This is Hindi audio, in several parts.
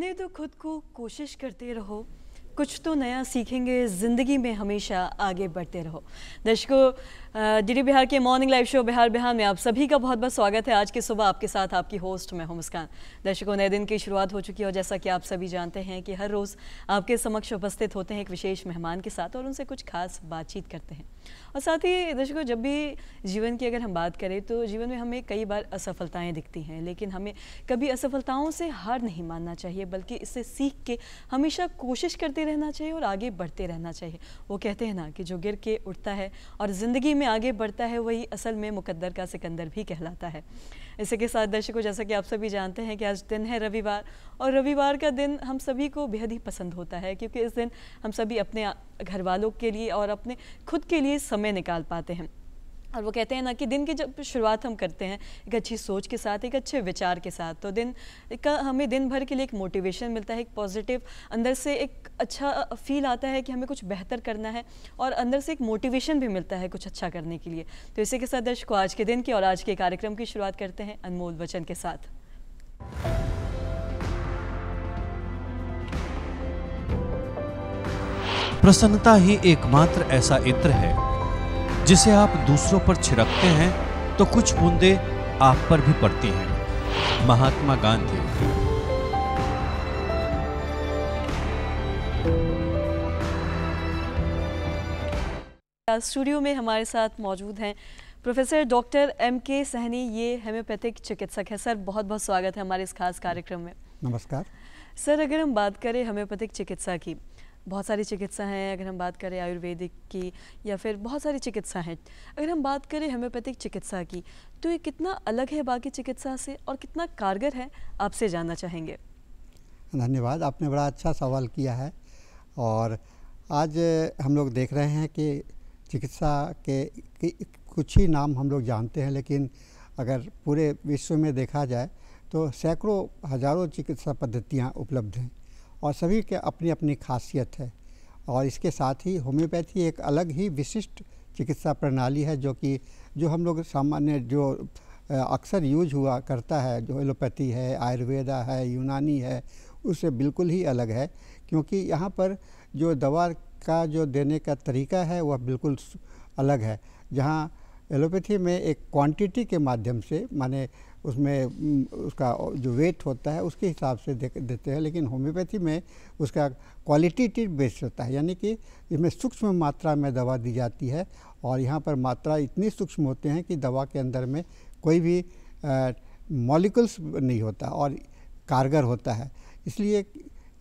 करने तो खुद को कोशिश करते रहो कुछ तो नया सीखेंगे ज़िंदगी में हमेशा आगे बढ़ते रहो दर्शकों डी बिहार के morning live show Bihar Bihar में आप सभी का बहुत बहुत स्वागत है आज के सुबह आपके साथ आपकी होस्ट मैं हूं मुस्कान दर्शकों नए दिन की शुरुआत हो चुकी है और जैसा कि आप सभी जानते हैं कि हर रोज़ आपके समक्ष उपस्थित होते हैं एक विशेष मेहमान के साथ और उनसे कुछ खास बातचीत करते हैं और साथ ही दर्शकों जब भी जीवन की अगर हम बात करें तो जीवन में हमें कई बार असफलताएँ दिखती हैं लेकिन हमें कभी असफलताओं से हार नहीं मानना चाहिए बल्कि इससे सीख के हमेशा कोशिश करते करते रहना चाहिए और आगे बढ़ते रहना चाहिए वो कहते हैं ना कि जो गिर के उठता है और ज़िंदगी में आगे बढ़ता है वही असल में मुकद्दर का सिकंदर भी कहलाता है इसी के साथ दर्शकों जैसा कि आप सभी जानते हैं कि आज दिन है रविवार और रविवार का दिन हम सभी को बेहद ही पसंद होता है क्योंकि इस दिन हम सभी अपने घर वालों के लिए और अपने खुद के लिए समय निकाल पाते हैं और वो कहते हैं ना कि दिन की जब शुरुआत हम करते हैं एक अच्छी सोच के साथ एक अच्छे विचार के साथ तो दिन का हमें दिन भर के लिए एक मोटिवेशन मिलता है एक पॉजिटिव अंदर से एक अच्छा फील आता है कि हमें कुछ बेहतर करना है और अंदर से एक मोटिवेशन भी मिलता है कुछ अच्छा करने के लिए तो इसी के साथ दर्शकों आज के दिन की और आज के कार्यक्रम की शुरुआत करते हैं अनमोल वचन के साथ प्रसन्नता ही एकमात्र ऐसा इत्र है जिसे आप दूसरों पर छिड़कते हैं तो कुछ बूंदे आप पर भी पड़ती हैं महात्मा गांधी स्टूडियो में हमारे साथ मौजूद हैं प्रोफेसर डॉक्टर एम के सहनी ये होम्योपैथिक चिकित्सक है सर बहुत बहुत स्वागत है हमारे इस खास कार्यक्रम में नमस्कार सर अगर हम बात करें होम्योपैथिक चिकित्सा की बहुत सारी चिकित्सा हैं अगर हम बात करें आयुर्वेदिक की या फिर बहुत सारी चिकित्सा हैं अगर हम बात करें होम्योपैथिक चिकित्सा की तो ये कितना अलग है बाकी चिकित्सा से और कितना कारगर है आपसे जानना चाहेंगे धन्यवाद आपने बड़ा अच्छा सवाल किया है और आज हम लोग देख रहे हैं कि चिकित्सा के, के कुछ ही नाम हम लोग जानते हैं लेकिन अगर पूरे विश्व में देखा जाए तो सैकड़ों हज़ारों चिकित्सा पद्धतियाँ उपलब्ध हैं और सभी के अपनी अपनी खासियत है और इसके साथ ही होम्योपैथी एक अलग ही विशिष्ट चिकित्सा प्रणाली है जो कि जो हम लोग सामान्य जो अक्सर यूज हुआ करता है जो एलोपैथी है आयुर्वेदा है यूनानी है उससे बिल्कुल ही अलग है क्योंकि यहाँ पर जो दवा का जो देने का तरीका है वह बिल्कुल अलग है जहाँ एलोपैथी में एक क्वांटिटी के माध्यम से माने उसमें उसका जो वेट होता है उसके हिसाब से दे, देते हैं लेकिन होम्योपैथी में उसका क्वालिटी बेस होता है यानी कि इसमें सूक्ष्म मात्रा में दवा दी जाती है और यहाँ पर मात्रा इतनी सूक्ष्म होते हैं कि दवा के अंदर में कोई भी मॉलिकल्स नहीं होता और कारगर होता है इसलिए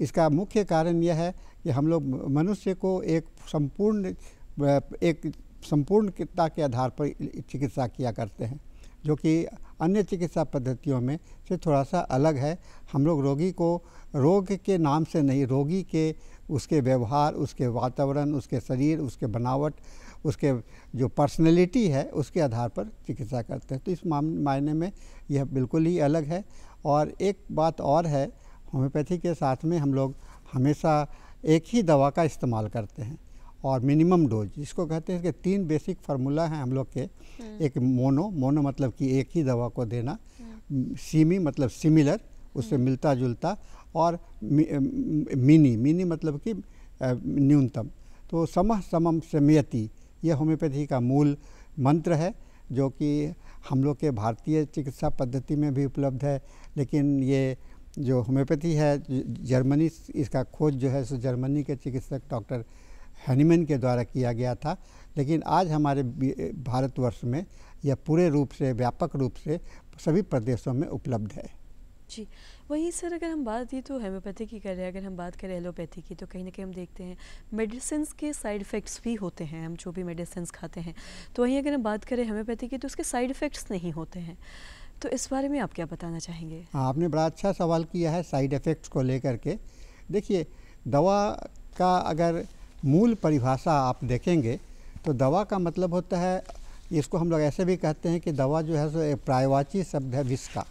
इसका मुख्य कारण यह है कि हम लोग मनुष्य को एक संपूर्ण एक संपूर्णता के आधार पर चिकित्सा किया करते हैं जो कि अन्य चिकित्सा पद्धतियों में से थोड़ा सा अलग है हम लोग रोगी को रोग के नाम से नहीं रोगी के उसके व्यवहार उसके वातावरण उसके शरीर उसके बनावट उसके जो पर्सनैलिटी है उसके आधार पर चिकित्सा करते हैं तो इस मायने में यह बिल्कुल ही अलग है और एक बात और है होम्योपैथी के साथ में हम लोग हमेशा एक ही दवा का इस्तेमाल करते हैं और मिनिमम डोज जिसको कहते हैं कि तीन बेसिक फार्मूला हैं हम लोग के हम्म। एक मोनो मोनो मतलब कि एक ही दवा को देना सीमी हम्म। मतलब सिमिलर उससे हम्म। मिलता जुलता और मि, मिनी मिनी मतलब कि न्यूनतम तो समह समम समयति यह होम्योपैथी का मूल मंत्र है जो कि हम लोग के भारतीय चिकित्सा पद्धति में भी उपलब्ध है लेकिन ये जो होम्योपैथी है जर्मनी इसका खोज जो है सो जर्मनी के चिकित्सक डॉक्टर हनीमैन के द्वारा किया गया था लेकिन आज हमारे भारतवर्ष में यह पूरे रूप से व्यापक रूप से सभी प्रदेशों में उपलब्ध है जी वही सर अगर हम बात ही तो होम्योपैथी की करें अगर हम बात करें एलोपैथी की तो कहीं ना कहीं हम देखते हैं मेडिसिन के साइड इफ़ेक्ट्स भी होते हैं हम जो भी मेडिसिन खाते हैं तो वहीं अगर हम बात करें होम्योपैथी की तो उसके साइड इफ़ेक्ट्स नहीं होते हैं तो इस बारे में आप क्या बताना चाहेंगे हाँ आपने बड़ा अच्छा सवाल किया है साइड इफ़ेक्ट्स को लेकर के देखिए दवा का अगर मूल परिभाषा आप देखेंगे तो दवा का मतलब होता है इसको हम लोग ऐसे भी कहते हैं कि दवा जो है सो एक प्रायवाची शब्द है विष का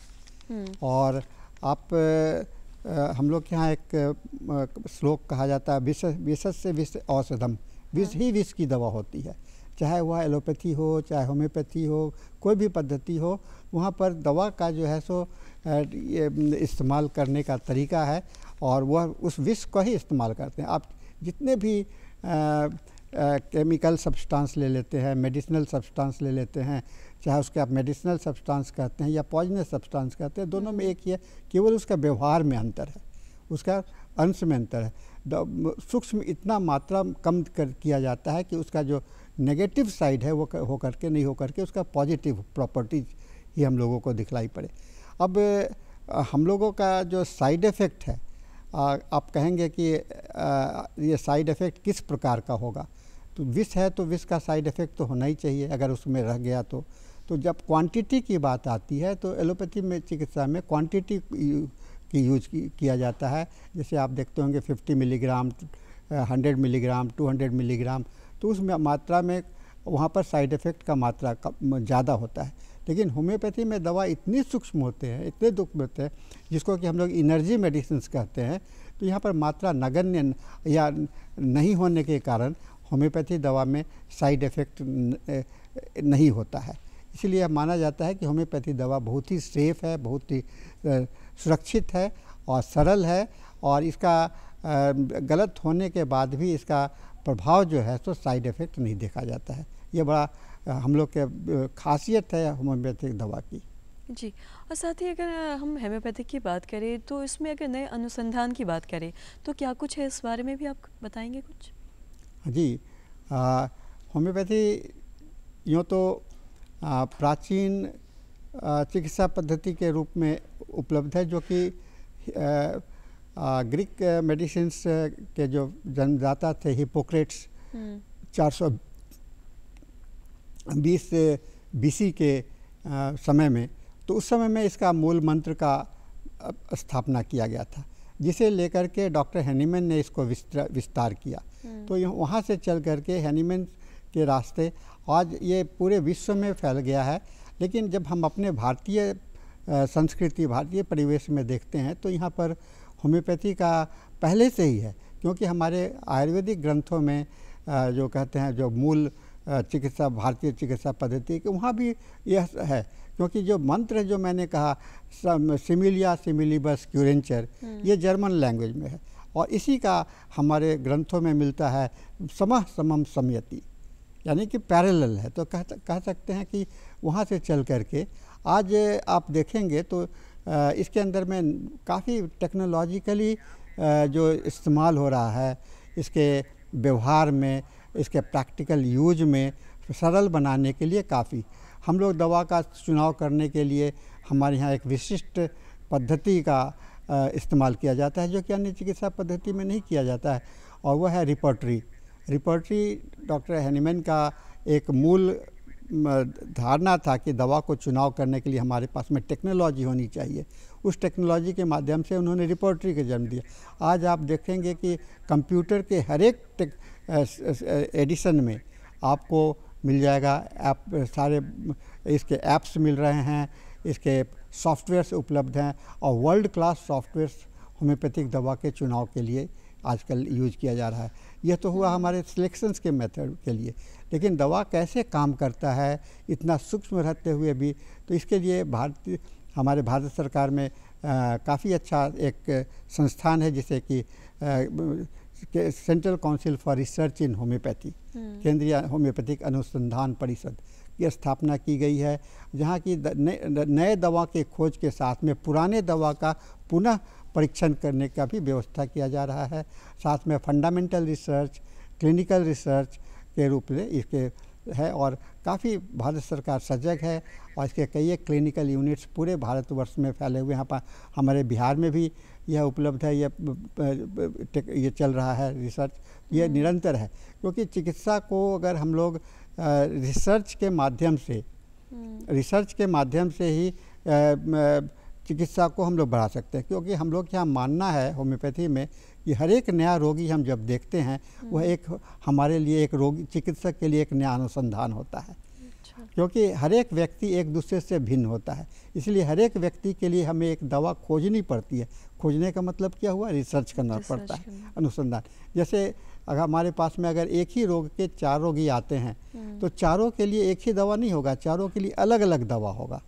हम्म। और आप आ, हम लोग के यहाँ एक श्लोक कहा जाता है विष विष से विष औषधम हाँ। विष ही विष की दवा होती है चाहे वह एलोपैथी हो चाहे होम्योपैथी हो कोई भी पद्धति हो वहाँ पर दवा का जो है सो इस्तेमाल करने का तरीका है और वह उस विष का ही इस्तेमाल करते हैं आप जितने भी केमिकल सब्सटेंस ले लेते हैं मेडिसिनल सब्सटेंस ले लेते हैं चाहे उसके आप मेडिसिनल सब्सटेंस कहते हैं या पॉइजनस सब्सटेंस कहते हैं दोनों में हम्म। एक ही है केवल उसका व्यवहार में अंतर है उसका अंश में अंतर है सूक्ष्म इतना मात्रा कम कर किया जाता है कि उसका जो नेगेटिव साइड है वो हो करके नहीं हो करके उसका पॉजिटिव प्रॉपर्टीज ही हम लोगों को दिखलाई पड़े अब हम लोगों का जो साइड इफ़ेक्ट है आप कहेंगे कि ये साइड इफ़ेक्ट किस प्रकार का होगा तो विष है तो विष का साइड इफ़ेक्ट तो होना ही चाहिए अगर उसमें रह गया तो तो जब क्वांटिटी की बात आती है तो एलोपैथी में चिकित्सा में क्वांटिटी की यूज किया जाता है जैसे आप देखते होंगे 50 मिलीग्राम 100 मिलीग्राम 200 मिलीग्राम तो उस मात्रा में वहाँ पर साइड इफ़ेक्ट का मात्रा ज़्यादा होता है लेकिन होम्योपैथी में दवा इतनी सूक्ष्म होते हैं इतने दुख में होते हैं जिसको कि हम लोग इनर्जी मेडिसिन कहते हैं तो यहाँ पर मात्रा नगण्य या नहीं होने के कारण होम्योपैथी दवा में साइड इफ़ेक्ट नहीं होता है इसलिए माना जाता है कि होम्योपैथी दवा बहुत ही सेफ़ है बहुत ही सुरक्षित है और सरल है और इसका गलत होने के बाद भी इसका प्रभाव जो है तो साइड इफ़ेक्ट नहीं देखा जाता है ये बड़ा हम लोग के खासियत है होम्योपैथिक दवा की जी और साथ ही अगर हम होम्योपैथिक की बात करें तो इसमें अगर नए अनुसंधान की बात करें तो क्या कुछ है इस बारे में भी आप बताएंगे कुछ जी होम्योपैथी यूँ तो आ, प्राचीन चिकित्सा पद्धति के रूप में उपलब्ध है जो कि ग्रीक मेडिसिन के जो जन्मदाता थे हिपोक्रेट्स चार सौ बीस बीसी के आ, समय में तो उस समय में इसका मूल मंत्र का स्थापना किया गया था जिसे लेकर के डॉक्टर हैनीमैन ने इसको विस्तार किया हम्म। तो वहाँ से चल करके हैनीमैन के रास्ते आज ये पूरे विश्व में फैल गया है लेकिन जब हम अपने भारतीय संस्कृति भारतीय परिवेश में देखते हैं तो यहाँ पर होम्योपैथी का पहले से ही है क्योंकि हमारे आयुर्वेदिक ग्रंथों में जो कहते हैं जो मूल चिकित्सा भारतीय चिकित्सा पद्धति के वहाँ भी यह है क्योंकि जो मंत्र जो मैंने कहा सिमिलिया सिमिलिबस क्यूरेंचर हम्म। ये जर्मन लैंग्वेज में है और इसी का हमारे ग्रंथों में मिलता है समह समम समयति यानी कि पैरेलल है तो कह कह सकते हैं कि वहाँ से चल करके आज आप देखेंगे तो इसके अंदर में काफ़ी टेक्नोलॉजिकली जो इस्तेमाल हो रहा है इसके व्यवहार में इसके प्रैक्टिकल यूज में सरल बनाने के लिए काफ़ी हम लोग दवा का चुनाव करने के लिए हमारे यहाँ एक विशिष्ट पद्धति का इस्तेमाल किया जाता है जो कि अन्य चिकित्सा पद्धति में नहीं किया जाता है और वह है रिपोर्टरी रिपोर्टरी डॉक्टर हैनीमैन का एक मूल धारणा था कि दवा को चुनाव करने के लिए हमारे पास में टेक्नोलॉजी होनी चाहिए उस टेक्नोलॉजी के माध्यम से उन्होंने रिपोर्टरी का जन्म दिया आज आप देखेंगे कि कंप्यूटर के हर एक एडिशन में आपको मिल जाएगा ऐप सारे इसके ऐप्स मिल रहे हैं इसके सॉफ्टवेयर्स उपलब्ध हैं और वर्ल्ड क्लास सॉफ्टवेयर्स होम्योपैथिक दवा के चुनाव के लिए आजकल यूज किया जा रहा है यह तो हुआ हमारे सिलेक्शंस के मेथड के लिए लेकिन दवा कैसे काम करता है इतना सूक्ष्म रहते हुए भी तो इसके लिए भारतीय हमारे भारत सरकार में काफ़ी अच्छा एक संस्थान है जिसे कि central council for research in homeopathy hmm. केंद्रीय होम्योपैथिक अनुसंधान परिषद की स्थापना की गई है जहाँ की नए दवा के खोज के साथ में पुराने दवा का पुनः परीक्षण करने का भी व्यवस्था किया जा रहा है साथ में फंडामेंटल रिसर्च क्लिनिकल रिसर्च के रूप में इसके है और काफ़ी भारत सरकार सजग है और इसके कई एक क्लिनिकल यूनिट्स पूरे भारतवर्ष में फैले हुए यहाँ पर हमारे बिहार में भी यह उपलब्ध है यह ये चल रहा है रिसर्च ये हम्म। निरंतर है क्योंकि चिकित्सा को अगर हम लोग रिसर्च के माध्यम से रिसर्च हम्म। के माध्यम से ही चिकित्सा को हम लोग बढ़ा सकते हैं क्योंकि हम लोग यहाँ मानना है होम्योपैथी में कि हर एक नया रोगी हम जब देखते हैं वह एक हमारे लिए एक रोगी चिकित्सक के लिए एक नया अनुसंधान होता है अच्छा। क्योंकि हर एक व्यक्ति एक दूसरे से भिन्न होता है इसलिए हर एक व्यक्ति के लिए हमें एक दवा खोजनी पड़ती है खोजने का मतलब क्या हुआ रिसर्च करना पड़ता है अनुसंधान जैसे अगर हमारे पास में अगर एक ही रोग के चार रोगी आते हैं हम्म। तो चारों के लिए एक ही दवा नहीं होगा चारों के लिए अलग अलग दवा होगा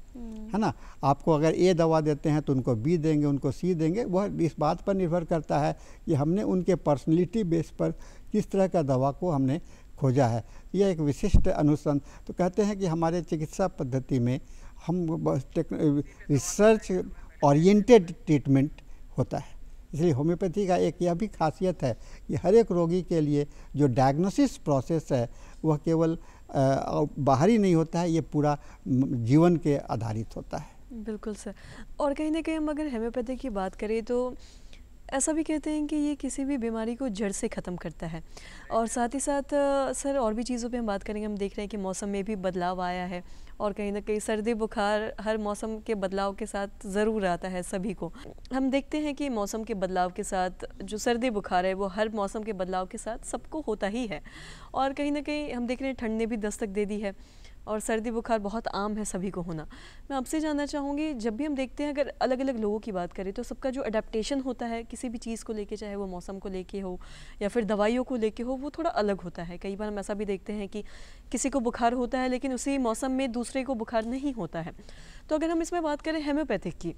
है ना आपको अगर ए दवा देते हैं तो उनको बी देंगे उनको सी देंगे वह इस बात पर निर्भर करता है कि हमने उनके पर्सनलिटी बेस पर किस तरह का दवा को हमने खोजा है यह एक विशिष्ट अनुसन तो कहते हैं कि हमारे चिकित्सा पद्धति में हम रिसर्च ओरिएंटेड ट्रीटमेंट होता है इसलिए होम्योपैथी का एक यह भी खासियत है कि हर एक रोगी के लिए जो डायग्नोसिस प्रोसेस है वह केवल बाहरी नहीं होता है ये पूरा जीवन के आधारित होता है बिल्कुल सर और कहीं ना कहीं हम अगर होम्योपैथी की बात करें तो ऐसा भी कहते हैं कि ये किसी भी बीमारी को जड़ से ख़त्म करता है और साथ ही साथ सर और भी चीज़ों पे हम बात करेंगे हम देख रहे हैं कि मौसम में भी बदलाव आया है और कहीं ना कहीं सर्दी बुखार हर मौसम के बदलाव के साथ ज़रूर आता है सभी को हम देखते हैं कि मौसम के बदलाव के साथ जो सर्दी बुखार है वो हर मौसम के बदलाव के साथ सबको होता ही है और कहीं ना कहीं हम देख रहे हैं ठंड ने भी दस्तक दे दी है और सर्दी बुखार बहुत आम है सभी को होना मैं आपसे जानना चाहूँगी जब भी हम देखते हैं अगर अलग अलग लोगों की बात करें तो सबका जो अडेप्टशन होता है किसी भी चीज़ को लेके चाहे वो मौसम को लेके हो या फिर दवाइयों को लेके हो वो थोड़ा अलग होता है कई बार हम ऐसा भी देखते हैं कि किसी को बुखार होता है लेकिन उसी मौसम में दूसरे को बुखार नहीं होता है तो अगर हम इसमें बात करें हेम्योपैथिक की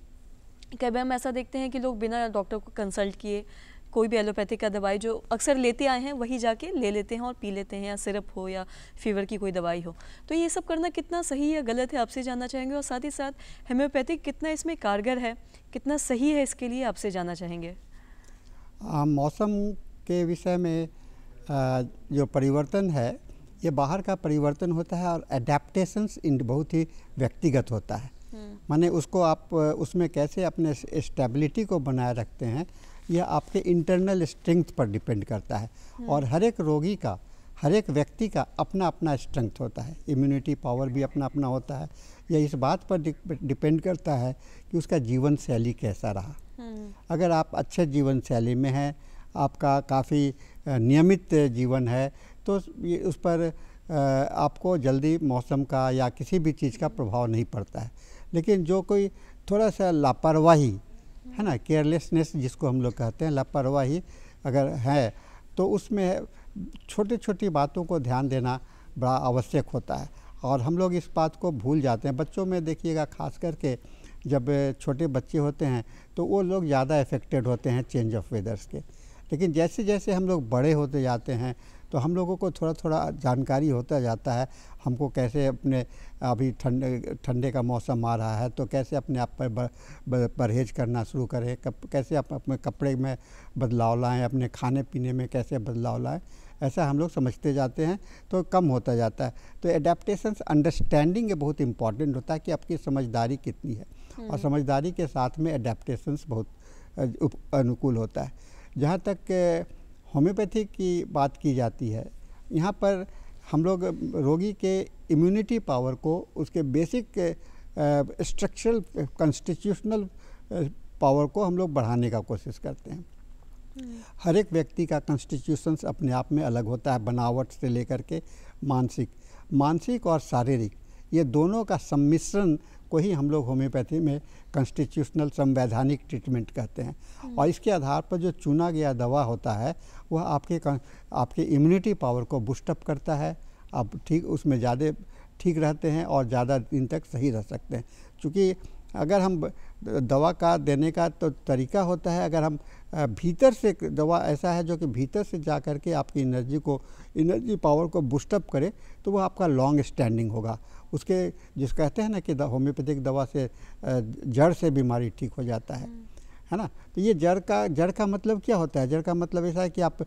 कई बार हम ऐसा देखते हैं कि लोग बिना डॉक्टर को कंसल्ट किए कोई भी एलोपैथिक का दवाई जो अक्सर लेते आए हैं वही जाके ले लेते हैं और पी लेते हैं या सिरप हो या फीवर की कोई दवाई हो तो ये सब करना कितना सही या गलत है आपसे जानना चाहेंगे और साथ ही साथ होम्योपैथिक कितना इसमें कारगर है कितना सही है इसके लिए आपसे जानना चाहेंगे आ, मौसम के विषय में आ, जो परिवर्तन है ये बाहर का परिवर्तन होता है और एडेप्टेशंस बहुत ही व्यक्तिगत होता है माने उसको आप उसमें कैसे अपने स्टेबिलिटी को बनाए रखते हैं यह आपके इंटरनल स्ट्रेंथ पर डिपेंड करता है हम्म। और हर एक रोगी का हर एक व्यक्ति का अपना अपना स्ट्रेंथ होता है इम्यूनिटी पावर भी अपना अपना होता है यह इस बात पर डिपेंड करता है कि उसका जीवन शैली कैसा रहा हम्म। अगर आप अच्छे जीवन शैली में हैं आपका काफ़ी नियमित जीवन है तो उस पर आपको जल्दी मौसम का या किसी भी चीज़ का प्रभाव नहीं पड़ता है लेकिन जो कोई थोड़ा सा लापरवाही है ना केयरलेसनेस जिसको हम लोग कहते हैं लापरवाही अगर है तो उसमें छोटी छोटी बातों को ध्यान देना बड़ा आवश्यक होता है और हम लोग इस बात को भूल जाते हैं बच्चों में देखिएगा खास करके जब छोटे बच्चे होते हैं तो वो लोग ज़्यादा इफ़ेक्टेड होते हैं चेंज ऑफ वेदर्स के लेकिन जैसे जैसे हम लोग बड़े होते जाते हैं तो हम लोगों को थोड़ा थोड़ा जानकारी होता जाता है हमको कैसे अपने अभी ठंडे ठंडे का मौसम आ रहा है तो कैसे अपने आप पर परहेज करना शुरू करें कप, कैसे आप अपने कपड़े में बदलाव लाएं अपने खाने पीने में कैसे बदलाव लाएं ऐसा हम लोग समझते जाते हैं तो कम होता जाता है तो एडेप्टेशन अंडरस्टैंडिंग बहुत इम्पॉर्टेंट होता है कि आपकी समझदारी कितनी है और हम्म। समझदारी के साथ में एडेप्टेशन बहुत अनुकूल होता है जहाँ तक होम्योपैथी की बात की जाती है यहाँ पर हम लोग रोगी के इम्यूनिटी पावर को उसके बेसिक स्ट्रक्चरल कॉन्स्टिट्यूशनल पावर को हम लोग बढ़ाने का कोशिश करते हैं हम्म। हर एक व्यक्ति का कंस्टिट्यूशंस अपने आप में अलग होता है बनावट से लेकर के मानसिक मानसिक और शारीरिक ये दोनों का सम्मिश्रण को ही हम लोग होम्योपैथी में कॉन्स्टिट्यूशनल संवैधानिक ट्रीटमेंट कहते हैं हम्म। और इसके आधार पर जो चुना गया दवा होता है वह आपके आपके इम्यूनिटी पावर को बूस्टअप करता है आप ठीक उसमें ज़्यादा ठीक रहते हैं और ज़्यादा दिन तक सही रह सकते हैं क्योंकि अगर हम दवा का देने का तो तरीका होता है अगर हम भीतर से दवा ऐसा है जो कि भीतर से जा कर के आपकी एनर्जी को एनर्जी पावर को बुस्टअप करे तो वो आपका लॉन्ग स्टैंडिंग होगा उसके जिस कहते हैं ना कि होम्योपैथिक दवा से जड़ से बीमारी ठीक हो जाता है हम्म। है ना तो ये जड़ का जड़ का मतलब क्या होता है जड़ का मतलब ऐसा है कि आप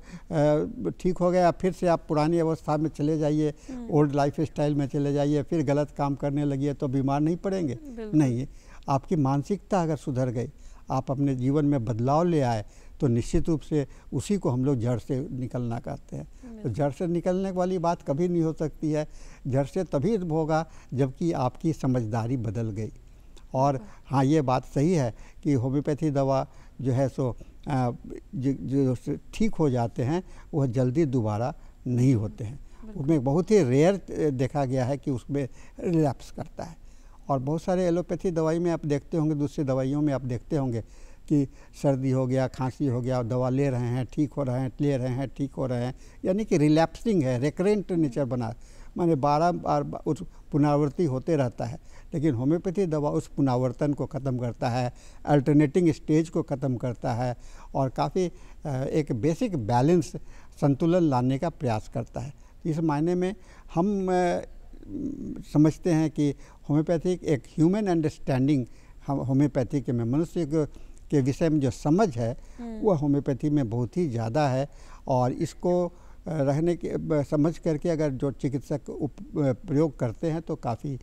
ठीक हो गया फिर से आप पुरानी अवस्था में चले जाइए ओल्ड लाइफ स्टाइल में चले जाइए फिर गलत काम करने है तो बीमार नहीं पड़ेंगे नहीं आपकी मानसिकता अगर सुधर गई आप अपने जीवन में बदलाव ले आए तो निश्चित रूप से उसी को हम लोग जड़ से निकलना कहते हैं तो जड़ से निकलने वाली बात कभी नहीं हो सकती है जड़ से तभी होगा जबकि आपकी समझदारी बदल गई और हाँ ये बात सही है कि होम्योपैथी दवा जो है सो जो ठीक हो जाते हैं वह जल्दी दोबारा नहीं होते हैं उसमें बहुत ही रेयर देखा गया है कि उसमें रिलैप्स करता है और बहुत सारे एलोपैथी दवाई में आप देखते होंगे दूसरी दवाइयों में आप देखते होंगे कि सर्दी हो गया खांसी हो गया दवा ले रहे हैं ठीक हो रहे हैं ले रहे हैं ठीक हो रहे हैं यानी कि रिलैप्सिंग है रेकरेंट नेचर बना माने बारह बार उस पुनरावृत्ति होते रहता है लेकिन होम्योपैथी दवा उस पुनरावर्तन को ख़त्म करता है अल्टरनेटिंग स्टेज को ख़त्म करता है और काफ़ी एक बेसिक बैलेंस संतुलन लाने का प्रयास करता है इस मायने में हम समझते हैं कि होम्योपैथिक एक ह्यूमन अंडरस्टैंडिंग हम होम्योपैथी के में मनुष्य के विषय में जो समझ है वह होम्योपैथी में बहुत ही ज़्यादा है और इसको रहने के समझ करके अगर जो चिकित्सक प्रयोग करते हैं तो काफ़ी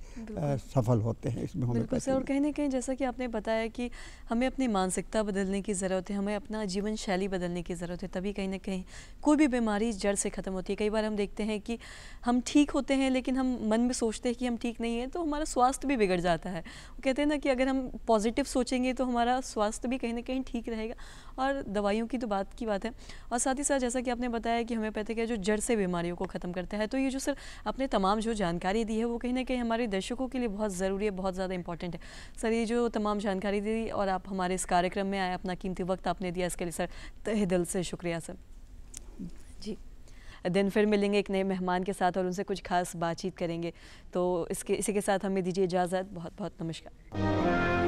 सफल होते हैं इसमें बिल्कुल सर और कहीं ना कहीं जैसा कि आपने बताया कि हमें अपनी मानसिकता बदलने की ज़रूरत है हमें अपना जीवन शैली बदलने की ज़रूरत है तभी कहीं ना कहीं कोई भी बीमारी जड़ से ख़त्म होती है कई बार हम देखते हैं कि हम ठीक होते हैं लेकिन हम मन में सोचते हैं कि हम ठीक नहीं हैं तो हमारा स्वास्थ्य भी बिगड़ जाता है कहते हैं ना कि अगर हम पॉजिटिव सोचेंगे तो हमारा स्वास्थ्य भी कहीं ना कहीं ठीक रहेगा और दवाइयों की तो बात की बात है और साथ ही साथ जैसा कि आपने बताया कि होम्योपैथिक है जो जड़ से बीमारियों को ख़त्म करता है तो ये जो सर आपने तमाम जो जानकारी दी है वो कहीं ना कहीं हमारे दर्शकों के लिए बहुत ज़रूरी है बहुत ज़्यादा इंपॉर्टेंट है सर ये जो तमाम जानकारी दी और आप हमारे इस कार्यक्रम में आए अपना कीमती वक्त आपने दिया इसके लिए सर तहे दिल से शुक्रिया सर जी दिन फिर मिलेंगे एक नए मेहमान के साथ और उनसे कुछ खास बातचीत करेंगे तो इसके इसी के साथ हमें दीजिए इजाज़त बहुत बहुत नमस्कार